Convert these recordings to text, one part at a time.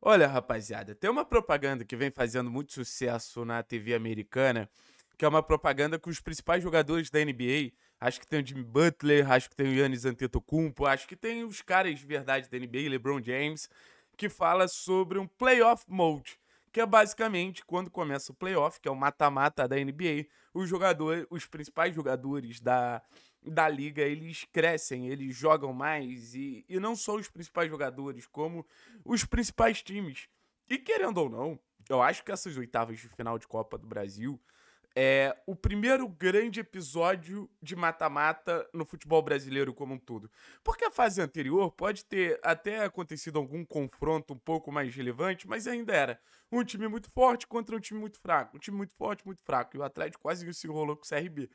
Olha, rapaziada, tem uma propaganda que vem fazendo muito sucesso na TV americana, que é uma propaganda com os principais jogadores da NBA. Acho que tem o Jimmy Butler, acho que tem o Yannis Antetokounmpo, acho que tem os caras de verdade da NBA, LeBron James, que fala sobre um playoff mode, que é basicamente quando começa o playoff, que é o mata-mata da NBA, os jogadores, os principais jogadores da da liga, eles crescem, eles jogam mais, e, e não só os principais jogadores, como os principais times. E querendo ou não, eu acho que essas oitavas de final de Copa do Brasil é o primeiro grande episódio de mata-mata no futebol brasileiro como um todo. Porque a fase anterior pode ter até acontecido algum confronto um pouco mais relevante, mas ainda era um time muito forte contra um time muito fraco, um time muito forte, muito fraco, e o Atlético quase se enrolou com o CRB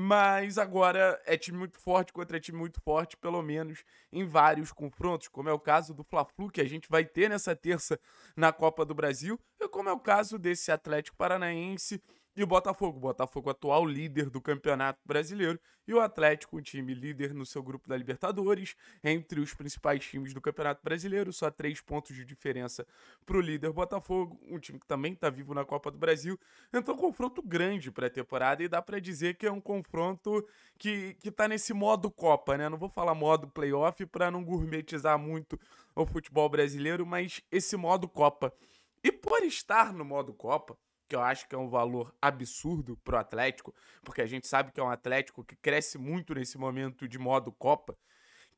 mas agora é time muito forte contra time muito forte, pelo menos em vários confrontos, como é o caso do Fla-Flu que a gente vai ter nessa terça na Copa do Brasil, e como é o caso desse Atlético Paranaense e o Botafogo, o Botafogo atual líder do Campeonato Brasileiro, e o Atlético, um time líder no seu grupo da Libertadores, entre os principais times do Campeonato Brasileiro, só três pontos de diferença para o líder Botafogo, um time que também está vivo na Copa do Brasil. Então, é confronto grande para a temporada e dá para dizer que é um confronto que que está nesse modo Copa, né? Não vou falar modo playoff para não gourmetizar muito o futebol brasileiro, mas esse modo Copa. E por estar no modo Copa, que eu acho que é um valor absurdo pro Atlético, porque a gente sabe que é um Atlético que cresce muito nesse momento de modo Copa,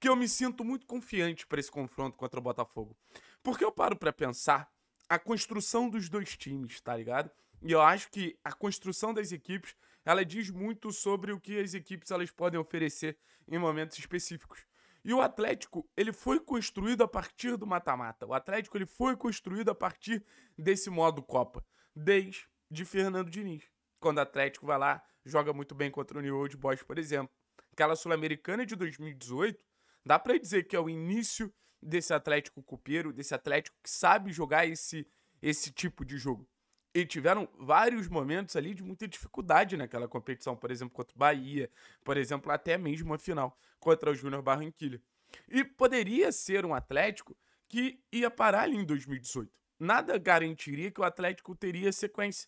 que eu me sinto muito confiante para esse confronto contra o Botafogo. Porque eu paro para pensar a construção dos dois times, tá ligado? E eu acho que a construção das equipes, ela diz muito sobre o que as equipes elas podem oferecer em momentos específicos. E o Atlético, ele foi construído a partir do mata-mata. O Atlético, ele foi construído a partir desse modo Copa desde Fernando Diniz. Quando o Atlético vai lá, joga muito bem contra o New Old Boys, por exemplo. Aquela Sul-Americana de 2018, dá para dizer que é o início desse Atlético cupeiro, desse Atlético que sabe jogar esse, esse tipo de jogo. E tiveram vários momentos ali de muita dificuldade naquela competição, por exemplo, contra o Bahia, por exemplo, até mesmo a final contra o Júnior Barranquilla. E poderia ser um Atlético que ia parar ali em 2018 nada garantiria que o Atlético teria sequência.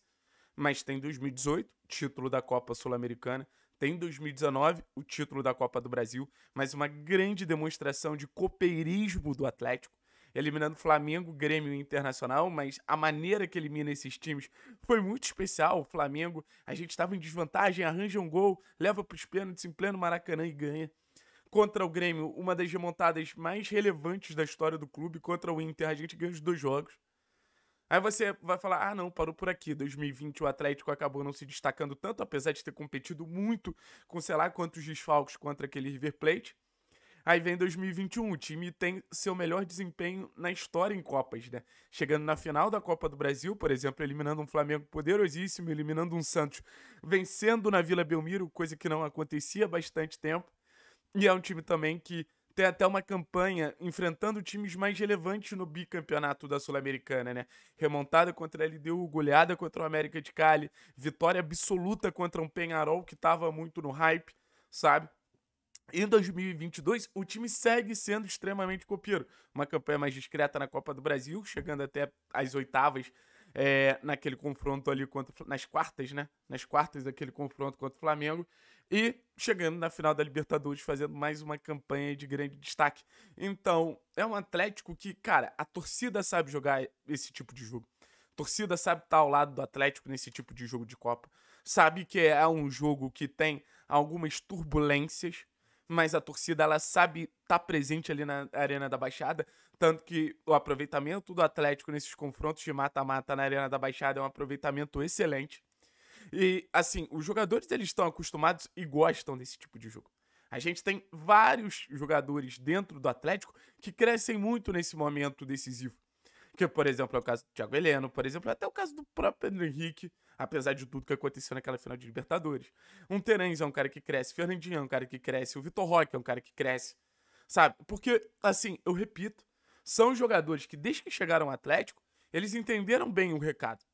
Mas tem 2018, título da Copa Sul-Americana, tem 2019, o título da Copa do Brasil, mas uma grande demonstração de copeirismo do Atlético, eliminando Flamengo, Grêmio e Internacional, mas a maneira que elimina esses times foi muito especial. O Flamengo, a gente estava em desvantagem, arranja um gol, leva para os pênaltis em pleno Maracanã e ganha contra o Grêmio, uma das remontadas mais relevantes da história do clube. Contra o Inter, a gente ganha os dois jogos. Aí você vai falar: ah, não, parou por aqui. 2020 o Atlético acabou não se destacando tanto, apesar de ter competido muito com sei lá quantos desfalques contra aquele River Plate. Aí vem 2021, o time tem seu melhor desempenho na história em Copas, né? Chegando na final da Copa do Brasil, por exemplo, eliminando um Flamengo poderosíssimo, eliminando um Santos, vencendo na Vila Belmiro, coisa que não acontecia há bastante tempo. E é um time também que tem até uma campanha enfrentando times mais relevantes no bicampeonato da Sul-Americana, né? Remontada contra a LDU, goleada contra o América de Cali, vitória absoluta contra um Penharol que estava muito no hype, sabe? Em 2022, o time segue sendo extremamente copiro. Uma campanha mais discreta na Copa do Brasil, chegando até as oitavas é, naquele confronto ali contra nas quartas, né? Nas quartas daquele confronto contra o Flamengo e chegando na final da Libertadores, fazendo mais uma campanha de grande destaque. Então, é um Atlético que, cara, a torcida sabe jogar esse tipo de jogo. A torcida sabe estar tá ao lado do Atlético nesse tipo de jogo de Copa. Sabe que é um jogo que tem algumas turbulências, mas a torcida ela sabe estar tá presente ali na Arena da Baixada, tanto que o aproveitamento do Atlético nesses confrontos de mata-mata na Arena da Baixada é um aproveitamento excelente. E, assim, os jogadores eles estão acostumados e gostam desse tipo de jogo. A gente tem vários jogadores dentro do Atlético que crescem muito nesse momento decisivo. Que, por exemplo, é o caso do Thiago Heleno, por exemplo, é até o caso do próprio Pedro Henrique, apesar de tudo que aconteceu naquela final de Libertadores. Um Terence é um cara que cresce, Fernandinho é um cara que cresce, o Vitor Roque é um cara que cresce. Sabe? Porque, assim, eu repito, são jogadores que, desde que chegaram ao Atlético, eles entenderam bem o recado.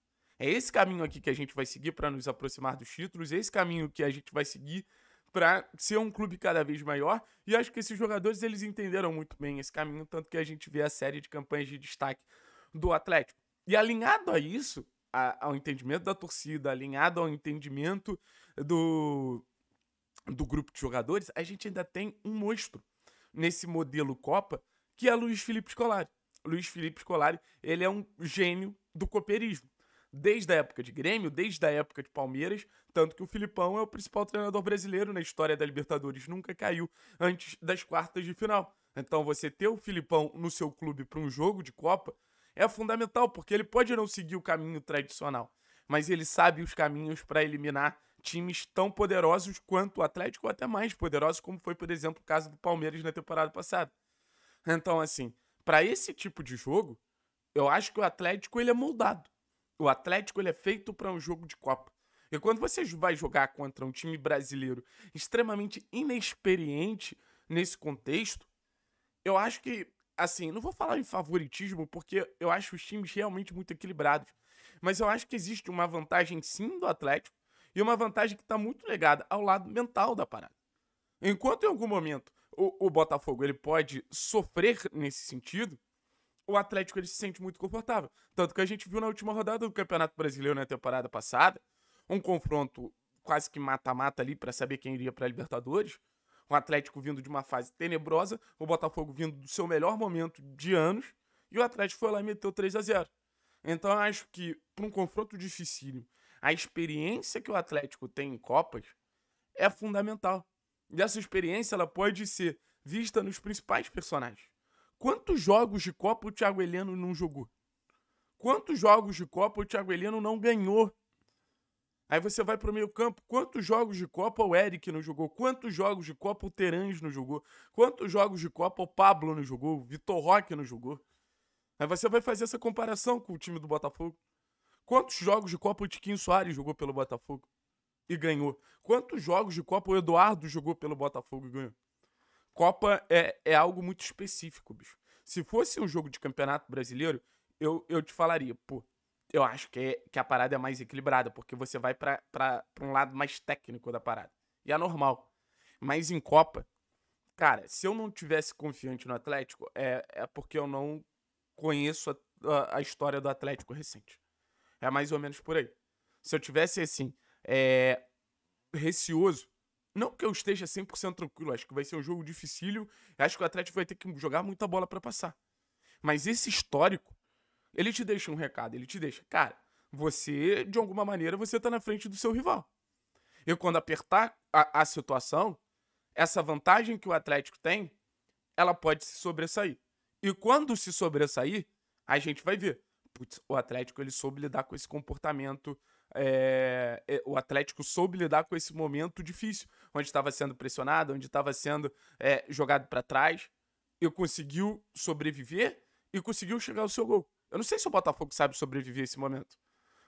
É esse caminho aqui que a gente vai seguir para nos aproximar dos títulos, é esse caminho que a gente vai seguir para ser um clube cada vez maior. E acho que esses jogadores eles entenderam muito bem esse caminho, tanto que a gente vê a série de campanhas de destaque do Atlético. E alinhado a isso, a, ao entendimento da torcida, alinhado ao entendimento do, do grupo de jogadores, a gente ainda tem um monstro nesse modelo Copa, que é Luiz Felipe Scolari. Luiz Felipe Scolari, ele é um gênio do cooperismo desde a época de Grêmio, desde a época de Palmeiras, tanto que o Filipão é o principal treinador brasileiro na história da Libertadores, nunca caiu antes das quartas de final. Então você ter o Filipão no seu clube para um jogo de Copa é fundamental, porque ele pode não seguir o caminho tradicional, mas ele sabe os caminhos para eliminar times tão poderosos quanto o Atlético, ou até mais poderosos, como foi, por exemplo, o caso do Palmeiras na temporada passada. Então, assim, para esse tipo de jogo, eu acho que o Atlético ele é moldado. O Atlético ele é feito para um jogo de Copa. E quando você vai jogar contra um time brasileiro extremamente inexperiente nesse contexto, eu acho que, assim, não vou falar em favoritismo, porque eu acho os times realmente muito equilibrados. Mas eu acho que existe uma vantagem sim do Atlético e uma vantagem que está muito ligada ao lado mental da parada. Enquanto em algum momento o, o Botafogo ele pode sofrer nesse sentido, o Atlético ele se sente muito confortável. Tanto que a gente viu na última rodada do Campeonato Brasileiro na né, temporada passada, um confronto quase que mata-mata ali para saber quem iria para a Libertadores. O Atlético vindo de uma fase tenebrosa, o Botafogo vindo do seu melhor momento de anos, e o Atlético foi lá e meteu 3 a 0 Então eu acho que, para um confronto dificílimo, a experiência que o Atlético tem em Copas é fundamental. E essa experiência ela pode ser vista nos principais personagens. Quantos jogos de Copa o Thiago Heleno não jogou? Quantos jogos de Copa o Thiago Heleno não ganhou? Aí você vai pro meio campo, quantos jogos de Copa o Eric não jogou? Quantos jogos de Copa o Terãs não jogou? Quantos jogos de Copa o Pablo não jogou? O Vitor Roque não jogou? Aí você vai fazer essa comparação com o time do Botafogo. Quantos jogos de Copa o Tiquinho Soares jogou pelo Botafogo e ganhou? Quantos jogos de Copa o Eduardo jogou pelo Botafogo e ganhou? Copa é, é algo muito específico, bicho. Se fosse um jogo de campeonato brasileiro, eu, eu te falaria, pô, eu acho que, é, que a parada é mais equilibrada, porque você vai para um lado mais técnico da parada. E é normal. Mas em Copa, cara, se eu não tivesse confiante no Atlético, é, é porque eu não conheço a, a, a história do Atlético recente. É mais ou menos por aí. Se eu tivesse, assim, é, receoso não que eu esteja 100% tranquilo, acho que vai ser um jogo dificílio. Acho que o Atlético vai ter que jogar muita bola para passar. Mas esse histórico, ele te deixa um recado, ele te deixa, cara, você, de alguma maneira, você tá na frente do seu rival. E quando apertar a, a situação, essa vantagem que o Atlético tem, ela pode se sobressair. E quando se sobressair, a gente vai ver. Putz, o Atlético ele soube lidar com esse comportamento é, é, o Atlético soube lidar com esse momento difícil, onde estava sendo pressionado, onde estava sendo é, jogado para trás, e conseguiu sobreviver e conseguiu chegar ao seu gol. Eu não sei se o Botafogo sabe sobreviver esse momento.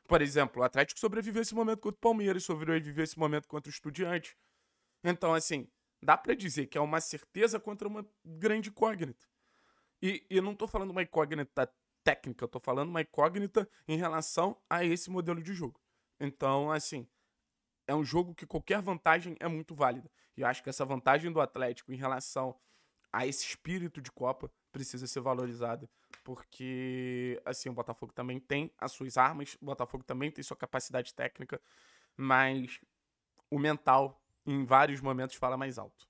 Por exemplo, o Atlético sobreviveu esse momento contra o Palmeiras, sobreviveu esse momento contra o Estudiante. Então, assim, dá para dizer que é uma certeza contra uma grande incógnita. E, e eu não tô falando uma incógnita técnica, eu tô falando uma incógnita em relação a esse modelo de jogo. Então, assim, é um jogo que qualquer vantagem é muito válida. E eu acho que essa vantagem do Atlético em relação a esse espírito de Copa precisa ser valorizada, porque assim, o Botafogo também tem as suas armas, o Botafogo também tem sua capacidade técnica, mas o mental em vários momentos fala mais alto.